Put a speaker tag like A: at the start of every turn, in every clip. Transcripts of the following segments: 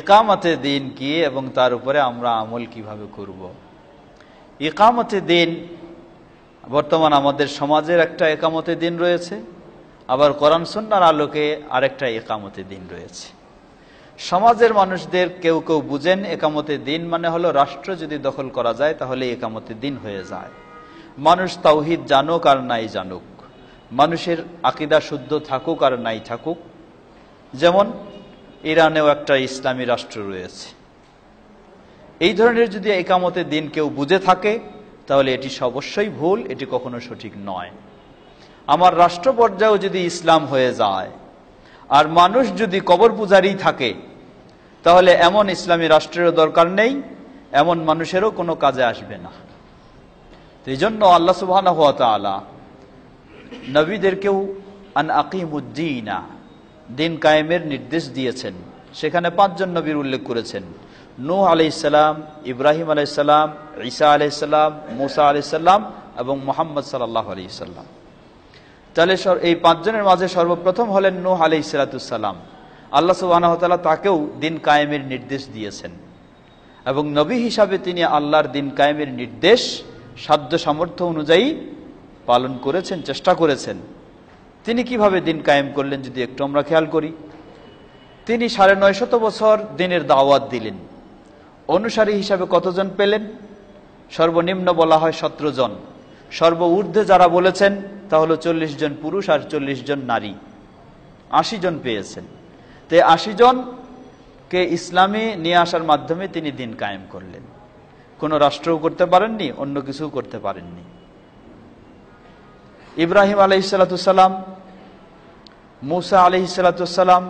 A: একামতে দিন কি এবং তার উপরে আমরা আমল কিভাবে করব। একামতে দিন বর্তমান আমাদের সমাজের একটা একামতে দিন রয়েছে আবার করান সন্ন্যার আলোকে আরেকটা একামতে দিন রয়েছে সমাজের মানুষদের কেউ কেউ বুঝেন একামতে দিন মানে হলো রাষ্ট্র যদি দখল করা যায় তাহলে একামতে দিন হয়ে যায় মানুষ তাওহিদ জানুক আর নাই জানুক মানুষের আকিদা শুদ্ধ থাকুক আর নাই থাকুক যেমন ইরানেও একটা ইসলামী রাষ্ট্র রয়েছে এই ধরনের যদি একামতে দিন কেউ বুঝে থাকে তাহলে এটি অবশ্যই ভুল এটি কখনো সঠিক নয় আমার রাষ্ট্র পর্যায়েও যদি ইসলাম হয়ে যায় আর মানুষ যদি কবর পূজারই থাকে তাহলে এমন ইসলামী রাষ্ট্রেরও দরকার নেই এমন মানুষেরও কোনো কাজে আসবে না এই জন্য আল্লাহ সুবাহ নবীদেরকেও আন আকিমুদ্দিনা দিন কায়েমের নির্দেশ দিয়েছেন সেখানে পাঁচজন নবীর উল্লেখ করেছেন নূ আলাইসাল্লাম ইব্রাহিম আলাইসাল্লাম ঈসা আলাইসাল্লাম মুসা আলাইসাল্লাম এবং মোহাম্মদ সাল্লাহ আলাইসাল্লাম তাহলে এই পাঁচজনের মাঝে সর্বপ্রথম হলেন নূহ আলি ইসালাতুসাল্লাম আল্লাহ সুবাহতালা তাকেও দিন কায়েমের নির্দেশ দিয়েছেন এবং নবী হিসাবে তিনি আল্লাহর দিন কায়েমের নির্দেশ সাধ্য সামর্থ্য অনুযায়ী পালন করেছেন চেষ্টা করেছেন তিনি কিভাবে দিন কায়েম করলেন যদি একটু আমরা খেয়াল করি তিনি সাড়ে নয় শত বছর দিনের দাওয়াত দিলেন অনুসারী হিসাবে কতজন পেলেন সর্বনিম্ন বলা হয় সতেরো জন সর্ব ঊর্ধ্বে যারা বলেছেন তা হলো চল্লিশ জন পুরুষ আর চল্লিশ জন নারী আশি জন পেয়েছেন তে আশি জনকে ইসলামে নিয়ে আসার মাধ্যমে তিনি দিন কায়েম করলেন কোনো রাষ্ট্রও করতে পারেননি অন্য কিছু করতে পারেননি ইব্রাহিম আলাইসালাতুসাল্লাম মুসা আলহি সালাতাম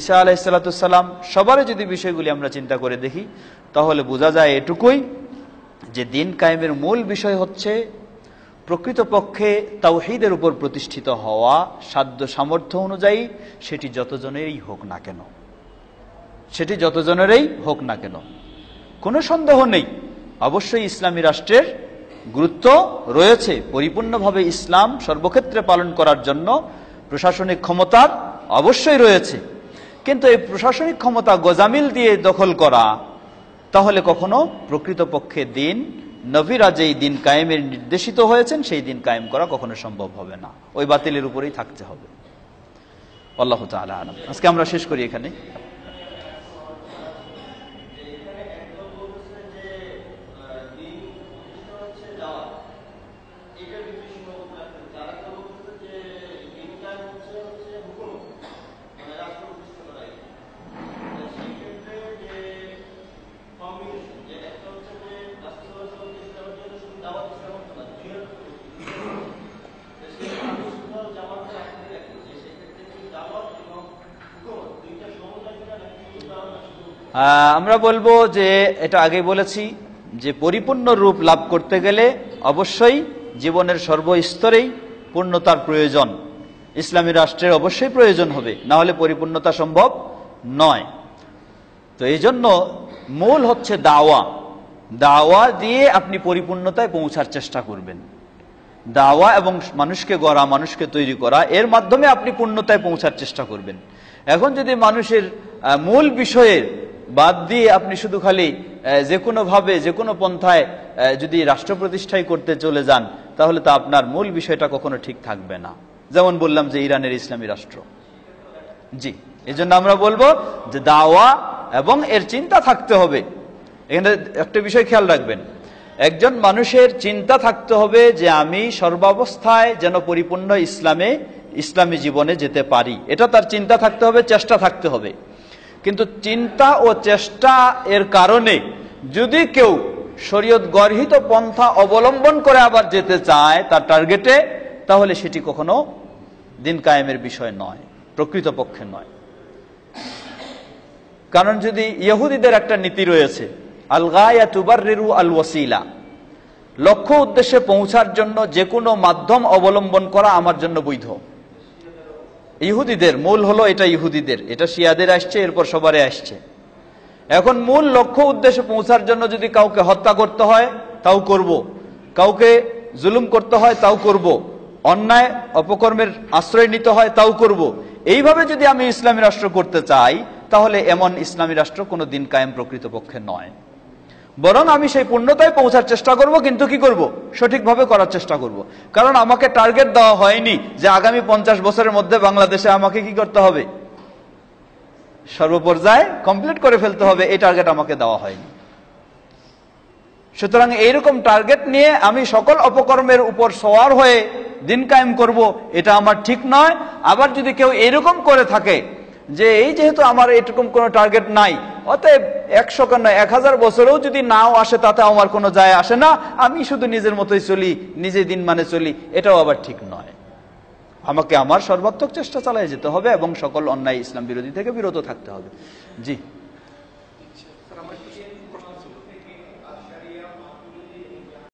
A: ঈসা আলহি সালাতাম সবারই যদি বিষয়গুলি আমরা চিন্তা করে দেখি তাহলে বোঝা যায় এটুকুই যে দিন কায়েমের মূল বিষয় হচ্ছে প্রকৃতপক্ষে তাওহিদের উপর প্রতিষ্ঠিত হওয়া সাধ্য সামর্থ্য অনুযায়ী সেটি যতজনেরই হোক না কেন সেটি যতজনেরই হোক না কেন কোনো সন্দেহ নেই অবশ্যই ইসলামী রাষ্ট্রের গুরুত্ব রয়েছে পরিপূর্ণভাবে ইসলাম সর্বক্ষেত্রে পালন করার জন্য প্রশাসনিক ক্ষমতার অবশ্যই রয়েছে কিন্তু এই প্রশাসনিক ক্ষমতা গোজামিল দিয়ে দখল করা তাহলে কখনো প্রকৃতপক্ষে দিন নভীরা যেই দিন কায়েমের নির্দেশিত হয়েছেন সেই দিন কায়েম করা কখনো সম্ভব হবে না ওই বাতিলের উপরেই থাকতে হবে আল্লাহ তালা আজকে আমরা শেষ করি এখানে আমরা বলবো যে এটা আগে বলেছি যে পরিপূর্ণ রূপ লাভ করতে গেলে অবশ্যই জীবনের সর্বস্তরেই পূর্ণতার প্রয়োজন ইসলামী রাষ্ট্রের অবশ্যই প্রয়োজন হবে না হলে পরিপূর্ণতা সম্ভব নয় তো এই জন্য মূল হচ্ছে দাওয়া দাওয়া দিয়ে আপনি পরিপূর্ণতায় পৌঁছার চেষ্টা করবেন দাওয়া এবং মানুষকে গড়া মানুষকে তৈরি করা এর মাধ্যমে আপনি পূর্ণতায় পৌঁছার চেষ্টা করবেন এখন যদি মানুষের মূল বিষয়ের বাদ দিয়ে আপনি শুধু খালি যে কোনোভাবে যে কোনো পন্থায় যদি রাষ্ট্র প্রতিষ্ঠাই করতে চলে যান তাহলে তা আপনার মূল বিষয়টা কখনো ঠিক থাকবে না যেমন বললাম যে ইরানের ইসলামী রাষ্ট্র জি এজন্য আমরা বলবো যে দাওয়া এবং এর চিন্তা থাকতে হবে এখানে একটা বিষয় খেয়াল রাখবেন একজন মানুষের চিন্তা থাকতে হবে যে আমি সর্বাবস্থায় যেন পরিপূর্ণ ইসলামে ইসলামী জীবনে যেতে পারি এটা তার চিন্তা থাকতে হবে চেষ্টা থাকতে হবে কিন্তু চিন্তা ও চেষ্টা এর কারণে যদি কেউ শরীয়ত গর্হিত পন্থা অবলম্বন করে আবার যেতে চায় তার টার্গেটে তাহলে সেটি কখনো দিন কায়েমের বিষয় নয় প্রকৃতপক্ষে নয় কারণ যদি ইহুদিদের একটা নীতি রয়েছে আলগায়া রেরু আল ওয়াসিলা লক্ষ্য উদ্দেশ্যে পৌঁছার জন্য যে কোনো মাধ্যম অবলম্বন করা আমার জন্য বৈধ ইহুদিদের মূল হলো এটা ইহুদিদের এটা শিয়াদের আসছে এরপর সবারে আসছে এখন মূল লক্ষ্য উদ্দেশ্যে পৌঁছার জন্য যদি কাউকে হত্যা করতে হয় তাও করব। কাউকে জুলুম করতে হয় তাও করব। অন্যায় অপকর্মের আশ্রয় নিতে হয় তাও করব। এইভাবে যদি আমি ইসলামী রাষ্ট্র করতে চাই তাহলে এমন ইসলামী রাষ্ট্র কোনো দিন কায়েম প্রকৃতপক্ষে নয় বরং আমি সেই পূর্ণতায় পৌঁছার চেষ্টা করব কিন্তু কি করব সঠিকভাবে করার চেষ্টা করব। কারণ আমাকে টার্গেট দেওয়া হয়নি যে আগামী পঞ্চাশ বছরের মধ্যে বাংলাদেশে আমাকে কি করতে হবে সর্বপর্যায়ে কমপ্লিট করে ফেলতে হবে এই টার্গেট আমাকে দেওয়া হয়নি সুতরাং এইরকম টার্গেট নিয়ে আমি সকল অপকর্মের উপর সোয়ার হয়ে দিন কায়েম করব এটা আমার ঠিক নয় আবার যদি কেউ এরকম করে থাকে যে এই যেহেতু আমার এরকম কোনো টার্গেট নাই অতএব একশো কেন এক হাজার বছরেও যদি নাও আসে তাতে আমার কোনো যায় আসে না আমি শুধু নিজের মতোই চলি নিজে দিন মানে চলি এটাও আবার ঠিক নয় আমাকে আমার সর্বাত্মক চেষ্টা চালিয়ে যেতে হবে এবং সকল অন্যায় ইসলাম বিরোধী থেকে বিরত থাকতে হবে জি